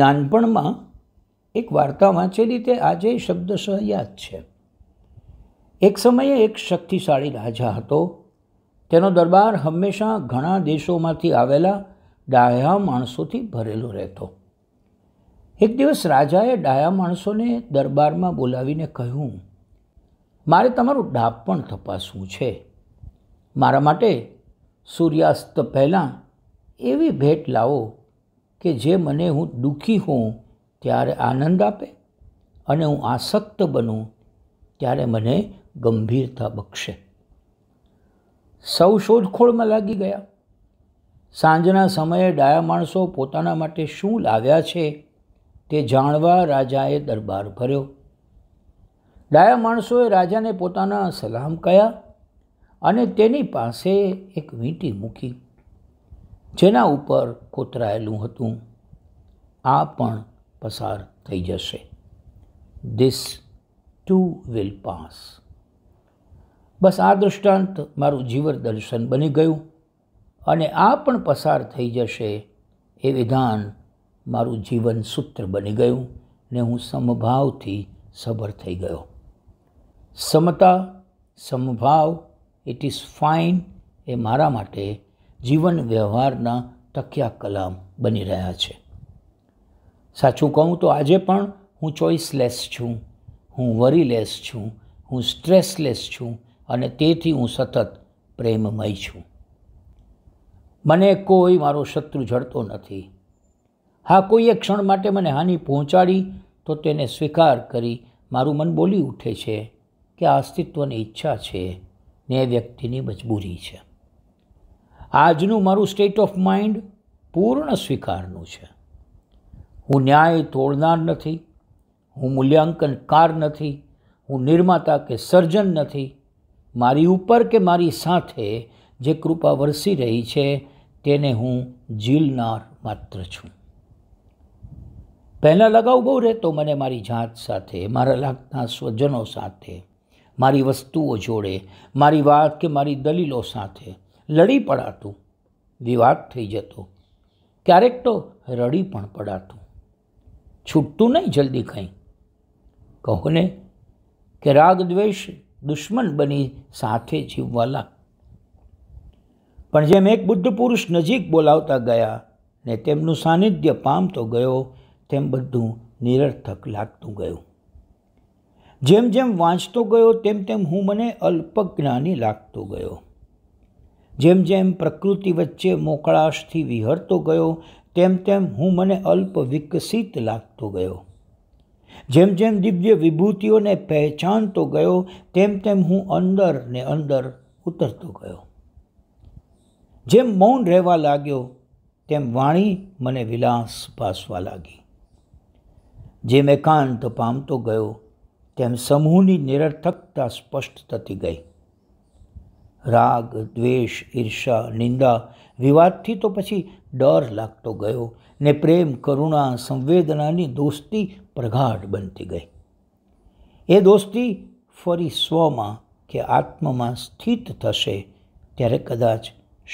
નાનપણમાં એક વાર્તા વાંચેલી રીતે આજે શબ્દશ યાદ છે એક સમયે એક શક્તિશાળી રાજા હતો તેનો દરબાર હંમેશા ઘણા દેશોમાંથી આવેલા ડાયા માણસોથી ભરેલો રહેતો એક દિવસ રાજાએ ડાયા માણસોને દરબારમાં બોલાવીને કહ્યું મારે તમારું ડાપ પણ તપાસવું છે મારા માટે સૂર્યાસ્ત પહેલાં એવી ભેટ લાવો કે જે મને હું દુઃખી હોઉં ત્યારે આનંદ આપે અને હું આસક્ત બનું ત્યારે મને ગંભીરતા બક્ષે સૌ શોધખોળમાં લાગી ગયા સાંજના સમયે ડાયા માણસો પોતાના માટે શું લાવ્યા છે તે જાણવા રાજાએ દરબાર ભર્યો ડાયા માણસોએ રાજાને પોતાના સલામ કયા અને તેની પાસે એક વીંટી મૂકી જેના ઉપર કોતરાયેલું હતું આ પણ પસાર થઈ જશે ધીસ ટુ વિલ પાસ બસ આ દૃષ્ટાંત મારું જીવન દર્શન બની ગયું અને આ પણ પસાર થઈ જશે એ વિધાન મારું જીવન સૂત્ર બની ગયું ને હું સમભાવથી સબર થઈ ગયો સમતા સમભાવ ઇટ ઇઝ ફાઇન એ મારા માટે જીવન વ્યવહારના તકિયા કલામ બની રહ્યા છે સાચું કહું તો આજે પણ હું ચોઇસલેસ છું હું વરીલેસ છું હું સ્ટ્રેસલેસ છું અને તેથી હું સતત પ્રેમમય છું મને કોઈ મારો શત્રુ જડતો નથી હા કોઈ એક ક્ષણ માટે મને હાનિ પહોંચાડી તો તેને સ્વીકાર કરી મારું મન બોલી ઉઠે છે કે આ અસ્તિત્વની ઈચ્છા છે ને એ વ્યક્તિની મજબૂરી છે આજનું મારું સ્ટેટ ઓફ માઇન્ડ પૂર્ણ સ્વીકારનું છે હું ન્યાય તોડનાર નથી હું મૂલ્યાંકનકાર નથી હું નિર્માતા કે સર્જન નથી મારી ઉપર કે મારી સાથે જે કૃપા વરસી રહી છે તેને હું ઝીલનાર માત્ર છું પહેલાં લગાવ બહુ રહેતો મને મારી જાત સાથે મારા લાગતા સ્વજનો સાથે મારી વસ્તુઓ જોડે મારી વાત કે મારી દલીલો સાથે લડી પડાતું વિવાદ થઈ જતો ક્યારેક તો રડી પણ પડાતું છૂટતું નહીં જલ્દી કંઈ કહો ને કે રાગ દ્વેષ દુશ્મન બની સાથે જીવવાલા પણ જેમ એક બુદ્ધ પુરુષ નજીક બોલાવતા ગયા ને તેમનું સાનિધ્ય પામતો ગયો તેમ બધું નિરર્થક લાગતું ગયું જેમ જેમ વાંચતો ગયો તેમ તેમ હું મને અલ્પજ્ઞાની લાગતો ગયો જેમ જેમ પ્રકૃતિ વચ્ચે મોકળાશથી વિહરતો ગયો તેમ તેમ હું મને અલ્પ વિકસિત લાગતો ગયો જેમ જેમ દિવ્ય વિભૂતિઓને પહેચાનતો ગયો તેમ તેમ હું અંદર ને અંદર ઉતરતો ગયો જેમ મૌન રહેવા લાગ્યો તેમ વાણી મને વિલાસ ભાસવા લાગી જેમ એકાંત પામતો ગયો તેમ સમૂહની નિરર્થકતા સ્પષ્ટ થતી ગઈ રાગ દ્વેષ ઈર્ષા નિંદા વિવાદથી તો પછી ડર લાગતો ગયો ને પ્રેમ કરુણા સંવેદનાની દોસ્તી પ્રગાઢ બનતી ગઈ એ દોસ્તી ફરી સ્વમાં કે આત્મમાં સ્થિત થશે ત્યારે કદાચ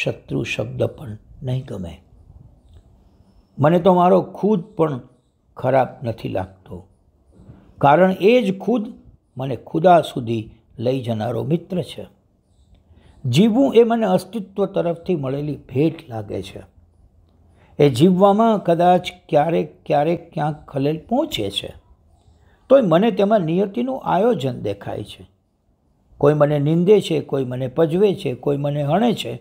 શત્રુ શબ્દ પણ નહીં ગમે મને તો મારો ખુદ પણ ખરાબ નથી લાગતો કારણ એ જ ખુદ મને ખુદા સુધી લઈ જનારો મિત્ર છે જીવવું એ મને અસ્તિત્વ તરફથી મળેલી ભેટ લાગે છે એ જીવવામાં કદાચ ક્યારેક ક્યારેક ક્યાંક ખલેલ પહોંચે છે તોય મને તેમાં નિયતિનું આયોજન દેખાય છે કોઈ મને નિંદે છે કોઈ મને પજવે છે કોઈ મને હણે છે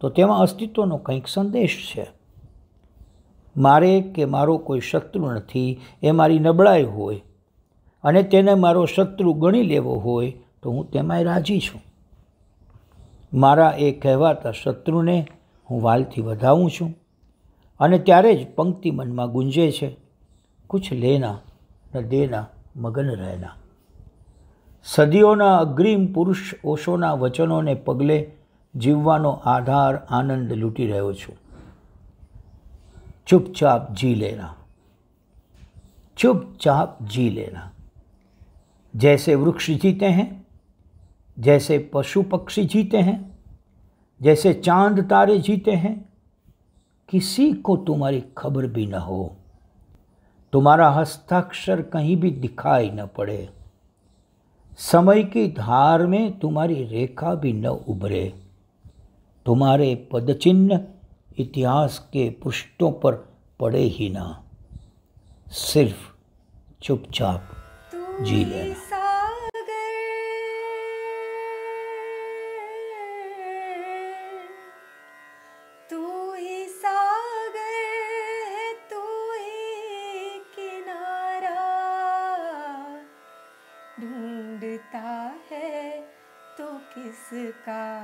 તો તેમાં અસ્તિત્વનો કંઈક સંદેશ છે મારે કે મારો કોઈ શત્રુ નથી એ મારી નબળાઈ હોય અને તેને મારો શત્રુ ગણી લેવો હોય તો હું તેમાંય રાજી છું મારા એ કહેવાતા શત્રુને હું વાલથી વધાવું છું અને ત્યારે જ પંક્તિ મનમાં ગુંજે છે કુછ લેના ન દેના મગન રહેના સદીઓના અગ્રીમ પુરુષ ઓશોના વચનોને પગલે જીવવાનો આધાર આનંદ લૂંટી રહ્યો છું ચૂપચાપ જી લેના ચૂપચાપ જી લેના જૈસે વૃક્ષ જીતે हैं जैसे पशु पक्षी जीते हैं जैसे चांद तारे जीते हैं किसी को तुम्हारी खबर भी न हो तुम्हारा हस्ताक्षर कहीं भी दिखाई न पड़े समय की धार में तुम्हारी रेखा भी न उभरे तुम्हारे पदचिन्ह इतिहास के पृष्ठों पर पड़े ही ना सिर्फ चुपचाप जी लेना